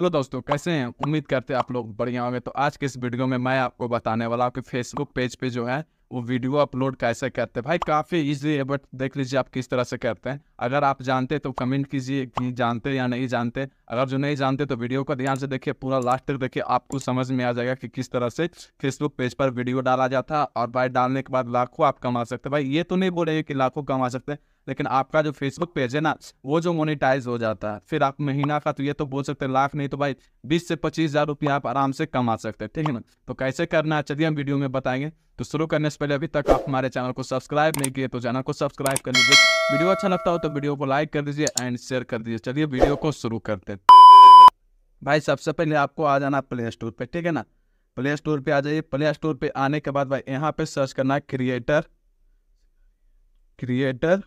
Hello दोस्तों कैसे हैं उम्मीद करते हैं आप लोग बढ़िया होंगे तो आज के इस वीडियो में मैं आपको बताने वाला हूँ कि फेसबुक पेज पे जो है वो वीडियो अपलोड कैसे करते हैं भाई काफ़ी इजी है बट देख लीजिए आप किस तरह से करते हैं अगर आप जानते तो कमेंट कीजिए कि जानते या नहीं जानते अगर जो नहीं जानते तो वीडियो को ध्यान से देखिए पूरा लास्ट तक देखिए आपको समझ में आ जाएगा कि किस तरह से फेसबुक पेज पर वीडियो डाला जाता है और भाई डालने के बाद लाखों आप कमा सकते भाई ये तो नहीं बोल रहे कि लाखों कमा सकते हैं लेकिन आपका जो फेसबुक पेज है ना वो जो मोनिटाइज हो जाता है फिर आप महीना का तो ये तो बोल सकते हैं लाख नहीं तो भाई बीस से पच्चीस हज़ार रुपया आप आराम से कमा सकते हैं ठीक है ना तो कैसे करना है चलिए हम वीडियो में बताएंगे तो शुरू करने से पहले अभी तक आप हमारे चैनल को सब्सक्राइब नहीं किए तो चैनल को सब्सक्राइब कर लीजिए वीडियो अच्छा लगता हो तो वीडियो को लाइक कर दीजिए एंड शेयर कर दीजिए चलिए वीडियो को शुरू करते भाई सबसे पहले आपको आ जाना प्ले स्टोर पर ठीक है ना प्ले स्टोर पे आ जाइए प्ले स्टोर पे आने के बाद भाई यहाँ पे सर्च करना है क्रिएटर क्रिएटर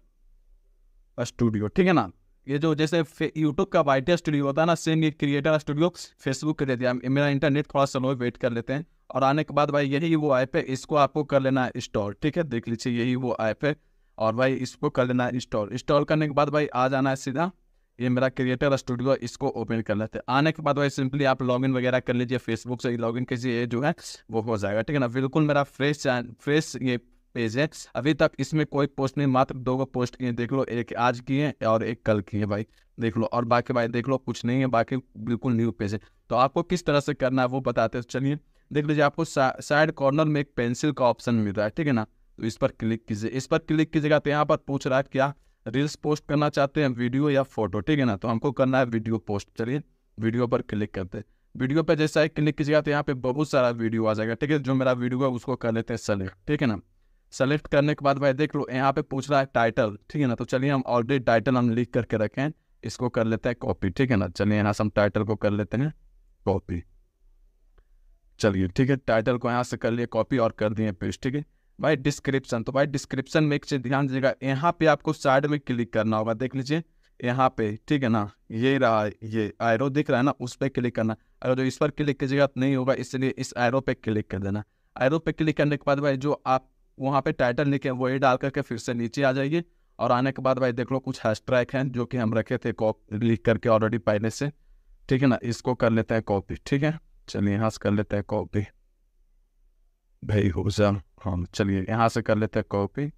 स्टूडियो ठीक है ना ये जो जैसे यूट्यूब का वाइटी स्टूडियो होता है ना सेम ये क्रिएटर स्टूडियो फेसबुक कर दिया मेरा इंटरनेट थोड़ा सा लोग वेट कर लेते हैं और आने के बाद भाई यही वो ऐप है इसको आपको कर लेना है इंस्टॉल ठीक है देख लीजिए यही वो ऐप है और भाई इसको कर लेना है इंस्टॉल इंस्टॉल करने के बाद भाई आ जाना है सीधा ये मेरा क्रिएटर स्टूडियो इसको ओपन कर लेते हैं आने के बाद भाई सिंपली आप लॉगिन वगैरह कर लीजिए फेसबुक से लॉगिन कीजिए ये जो है वो हो जाएगा ठीक है ना बिल्कुल मेरा फ्रेश फ्रेश ये पेज है अभी तक इसमें कोई पोस्ट नहीं मात्र दो गो पोस्ट किए देख लो एक आज की है और एक कल की है भाई देख लो और बाकी भाई देख लो कुछ नहीं है बाकी बिल्कुल न्यू पेज है तो आपको किस तरह से करना है वो बताते हैं चलिए देख लीजिए आपको साइड कॉर्नर में एक पेंसिल का ऑप्शन मिल रहा है ठीक है ना तो इस पर क्लिक कीजिए इस पर क्लिक कीजिएगा तो यहाँ पर पूछ रहा है क्या रील्स पोस्ट करना चाहते हैं वीडियो या फोटो ठीक है ना तो हमको करना है वीडियो पोस्ट चलिए वीडियो पर क्लिक करते हैं वीडियो पर जैसा ही क्लिक कीजिएगा तो यहाँ पे बहुत सारा वीडियो आ जाएगा ठीक है जो मेरा वीडियो है उसको कर लेते हैं सेलेक्ट ठीक है ना सेलेक्ट करने के बाद भाई देख लो यहाँ पे पूछ रहा है टाइटल ठीक है ना तो चलिए हम ऑलरेडी टाइटल हम लिख करके रखें इसको कर लेते हैं कॉपी ठीक है ना चलिए यहाँ से हम टाइटल को कर लेते हैं कॉपी चलिए ठीक है टाइटल को यहाँ से कर लिए कॉपी और कर दिए पेस्ट ठीक है भाई डिस्क्रिप्शन तो भाई डिस्क्रिप्शन में एक चीज ध्यान दीजिएगा यहाँ पे आपको साइड में क्लिक करना होगा देख लीजिए यहाँ पे ठीक है ना ये रहा ये आयरो दिख रहा है ना उस पर क्लिक करना अगर जो इस पर क्लिक कीजिएगा तो नहीं होगा इसलिए इस आयरो पे क्लिक कर देना आयरो पे क्लिक करने के बाद भाई जो आप वहाँ पे टाइटल लिखे वही डाल करके फिर से नीचे आ जाइए और आने के बाद भाई देख लो कुछ हैशट्रैक हैं जो कि हम रखे थे कॉप लिख करके ऑलरेडी पहले से ठीक है ना इसको कर लेते हैं कॉपी ठीक है चलिए यहाँ से कर लेते हैं कॉपी भाई हो जा हम हाँ, चलिए यहाँ से कर लेते हैं कॉपी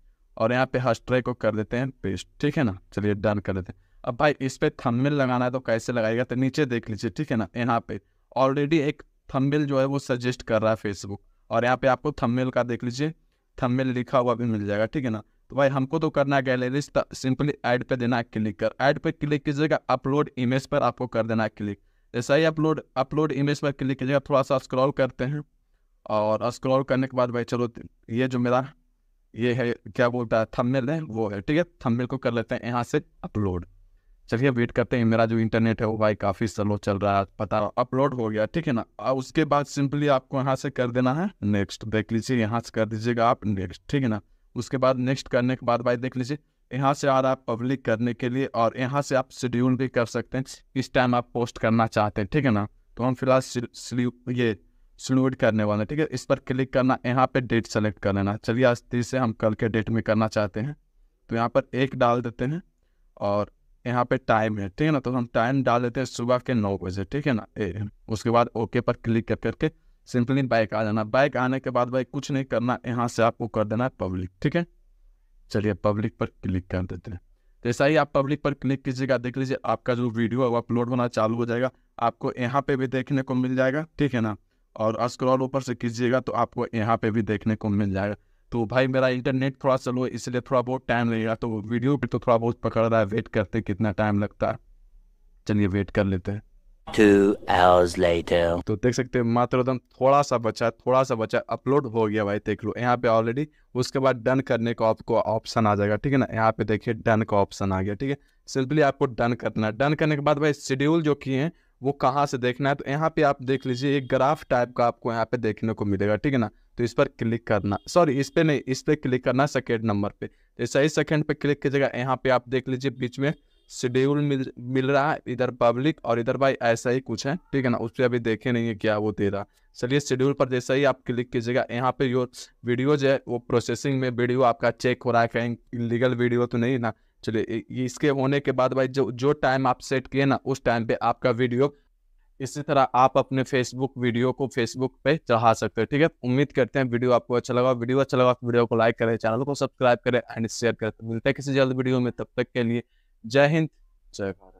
और यहाँ पे हस्ट्रे को कर देते हैं पेस्ट ठीक है ना चलिए डन कर देते हैं अब भाई इस पर थंबनेल लगाना है तो कैसे लगाएगा तो नीचे देख लीजिए ठीक है ना यहाँ पे ऑलरेडी एक थंबनेल जो है वो सजेस्ट कर रहा है फेसबुक और यहाँ पे आपको थंबनेल का देख लीजिए थंबनेल लिखा हुआ भी मिल जाएगा ठीक है ना तो भाई हमको तो करना है गैलरी सिंपली ऐड पे देना है क्लिक कर ऐड पे क्लिक कीजिएगा अपलोड इमेज पर आपको कर देना है क्लिक जैसा ही अपलोड अपलोड इमेज पर क्लिक कीजिएगा थोड़ा सा स्क्रॉल करते हैं और स्क्रॉल करने के बाद भाई चलो ये जो मेरा ये है क्या बोलता है थंबनेल है वो है ठीक है थंबनेल को कर लेते हैं यहाँ से अपलोड चलिए वेट करते हैं मेरा जो इंटरनेट है वो भाई काफ़ी स्लो चल रहा है पता अपलोड हो गया ठीक है ना और उसके बाद सिंपली आपको यहाँ से कर देना है नेक्स्ट देख लीजिए यहाँ से कर दीजिएगा आप नेक्स्ट ठीक है ना उसके बाद नेक्स्ट करने के बाद भाई देख लीजिए यहाँ से आ रहा है पब्लिक करने के लिए और यहाँ से आप शेड्यूल भी कर सकते हैं इस टाइम आप पोस्ट करना चाहते हैं ठीक है ना तो हम फिलहाल ये शुनवुड करने वाले ठीक है इस पर क्लिक करना यहाँ पे डेट सेलेक्ट कर लेना चलिए आज तीस से हम कल के डेट में करना चाहते हैं तो यहाँ पर एक डाल देते हैं और यहाँ पे टाइम है ठीक है ना तो हम टाइम डाल देते हैं सुबह के नौ बजे ठीक है ना ए, उसके बाद ओके पर क्लिक कर करके सिंपली बाइक आ जाना बाइक आने के बाद भाई कुछ नहीं करना यहाँ से आपको कर देना है पब्लिक ठीक है चलिए पब्लिक पर क्लिक कर देते हैं जैसा तो ही आप पब्लिक पर क्लिक कीजिएगा देख लीजिए आपका जो वीडियो है वो अपलोड होना चालू हो जाएगा आपको यहाँ पे भी देखने को मिल जाएगा ठीक है ना और स्क्रॉल ऊपर से कीजिएगा तो आपको यहाँ पे भी देखने को मिल जाएगा तो भाई मेरा इंटरनेट थोड़ा स्लो इसलिए थोड़ा बहुत टाइम लगेगा तो वीडियो पे तो थोड़ा बहुत पकड़ रहा है वेट करते कितना टाइम लगता है चलिए वेट कर लेते हैं Two hours later. तो देख सकते हैं मात्र एकदम थोड़ा सा बचा थोड़ा सा बचा अपलोड हो गया भाई देख लो यहाँ पे ऑलरेडी उसके बाद डन करने का आपको ऑप्शन आ जाएगा ठीक है ना यहाँ पे देखिए डन का ऑप्शन आ गया ठीक है सिंपली आपको डन करना है डन करने के बाद भाई शेड्यूल जो किए हैं वो कहाँ से देखना है तो यहाँ पे आप देख लीजिए एक ग्राफ टाइप का आपको यहाँ पे देखने को मिलेगा ठीक है ना तो इस पर क्लिक करना सॉरी इस पे नहीं इस पे क्लिक करना सेकेंड नंबर पे जैसा ही सेकेंड पे क्लिक कीजिएगा यहाँ पे आप देख लीजिए बीच में शेड्यूल मिल मिल रहा है इधर पब्लिक और इधर भाई ऐसा ही कुछ है ठीक है ना उस पर अभी देखे नहीं है क्या वो दे रहा चलिए शेड्यूल पर जैसा ही आप क्लिक कीजिएगा यहाँ पे योर वीडियो जो है वो प्रोसेसिंग में वीडियो आपका चेक हो रहा है कहीं लीगल वीडियो तो नहीं ना चलिए इसके होने के बाद भाई जो जो टाइम आप सेट किए ना उस टाइम पे आपका वीडियो इसी तरह आप अपने फेसबुक वीडियो को फेसबुक पे चढ़ा सकते हो ठीक है उम्मीद करते हैं वीडियो आपको अच्छा लगा वीडियो अच्छा लगा वीडियो तो को लाइक करें चैनल को सब्सक्राइब करें एंड शेयर करें मिलते हैं किसी जल्द वीडियो में तब तक के लिए जय हिंद जय भारत